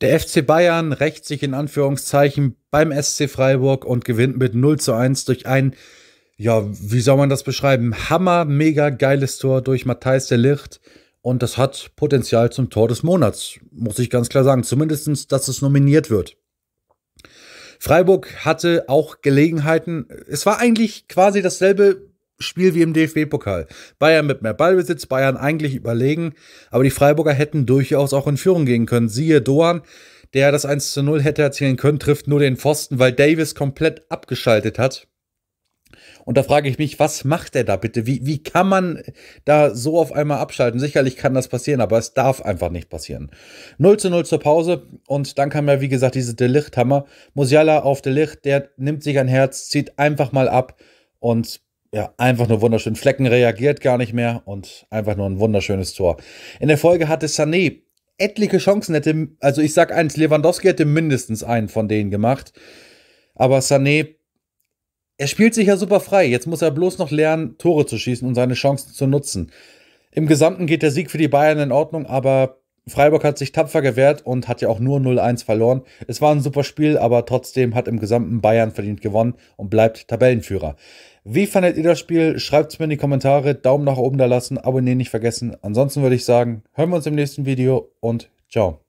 Der FC Bayern rächt sich in Anführungszeichen beim SC Freiburg und gewinnt mit 0 zu 1 durch ein, ja, wie soll man das beschreiben? Hammer, mega geiles Tor durch Matthijs de Licht. Und das hat Potenzial zum Tor des Monats, muss ich ganz klar sagen. Zumindest, dass es nominiert wird. Freiburg hatte auch Gelegenheiten. Es war eigentlich quasi dasselbe Spiel wie im DFB-Pokal. Bayern mit mehr Ballbesitz, Bayern eigentlich überlegen, aber die Freiburger hätten durchaus auch in Führung gehen können. Siehe Doan, der das 1 zu 0 hätte erzielen können, trifft nur den Pfosten, weil Davis komplett abgeschaltet hat. Und da frage ich mich, was macht er da bitte? Wie, wie kann man da so auf einmal abschalten? Sicherlich kann das passieren, aber es darf einfach nicht passieren. 0 zu 0 zur Pause und dann kam ja, wie gesagt, diese Delichthammer. Musiala auf Delicht, der nimmt sich ein Herz, zieht einfach mal ab und ja, einfach nur wunderschön. Flecken reagiert gar nicht mehr und einfach nur ein wunderschönes Tor. In der Folge hatte Sané etliche Chancen, hätte, also ich sag eins, Lewandowski hätte mindestens einen von denen gemacht. Aber Sané, er spielt sich ja super frei. Jetzt muss er bloß noch lernen, Tore zu schießen und seine Chancen zu nutzen. Im Gesamten geht der Sieg für die Bayern in Ordnung, aber Freiburg hat sich tapfer gewehrt und hat ja auch nur 0-1 verloren. Es war ein super Spiel, aber trotzdem hat im gesamten Bayern verdient gewonnen und bleibt Tabellenführer. Wie fandet ihr das Spiel? Schreibt es mir in die Kommentare, Daumen nach oben da lassen, abonnieren nicht vergessen. Ansonsten würde ich sagen, hören wir uns im nächsten Video und ciao.